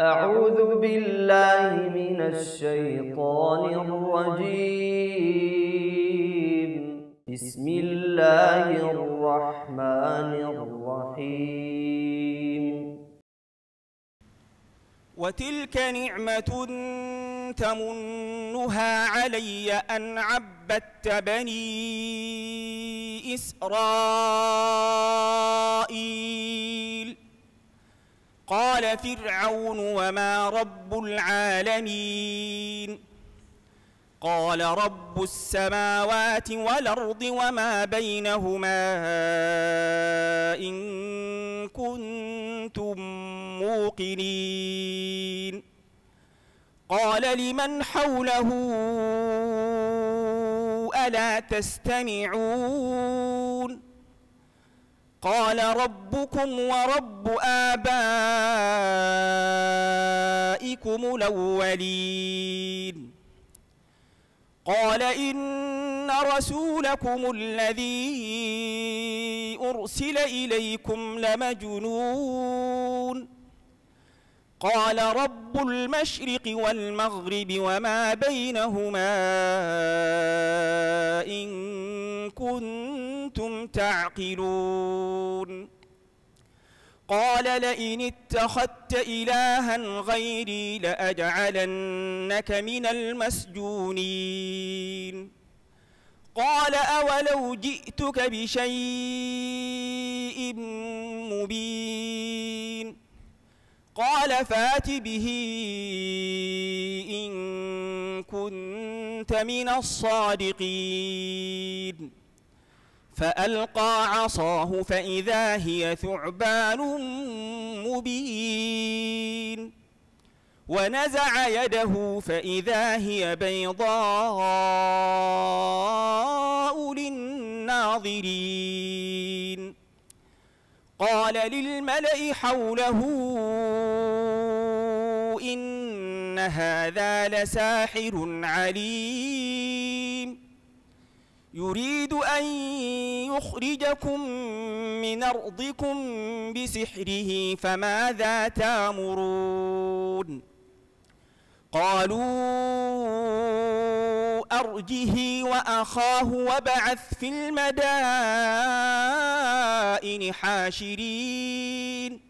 أعوذ بالله من الشيطان الرجيم بسم الله الرحمن الرحيم وتلك نعمة تمنها علي أن عبدت بني إسرائيل قال فرعون وما رب العالمين قال رب السماوات والأرض وما بينهما إن كنتم موقنين قال لمن حوله ألا تستمعون قال ربكم ورب آبائكم الأولين قال إن رسولكم الذي أرسل إليكم لمجنون قال رب المشرق والمغرب وما بينهما إن كنتم كنتم تعقلون قال لئن اتخذت إلها غيري لأجعلنك من المسجونين قال أولو جئتك بشيء مبين قال فات به إن كنت من الصادقين فألقى عصاه فإذا هي ثعبان مبين ونزع يده فإذا هي بيضاء للناظرين قال للملأ حوله إن هذا لساحر عليم يريد أن يخرجكم من أرضكم بسحره فماذا تامرون قالوا أرجه وأخاه وبعث في المدائن حاشرين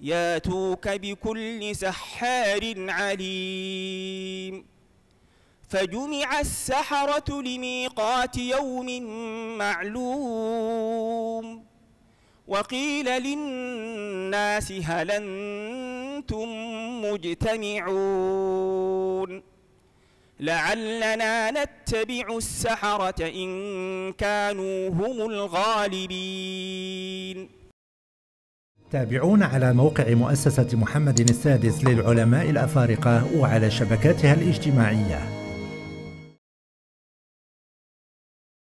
ياتوك بكل سحار عليم فجمع السحرة لميقات يوم معلوم وقيل للناس هل أنتم مجتمعون لعلنا نتبع السحرة إن كانوا هم الغالبين تابعونا على موقع مؤسسة محمد السادس للعلماء الأفارقة وعلى شبكاتها الاجتماعية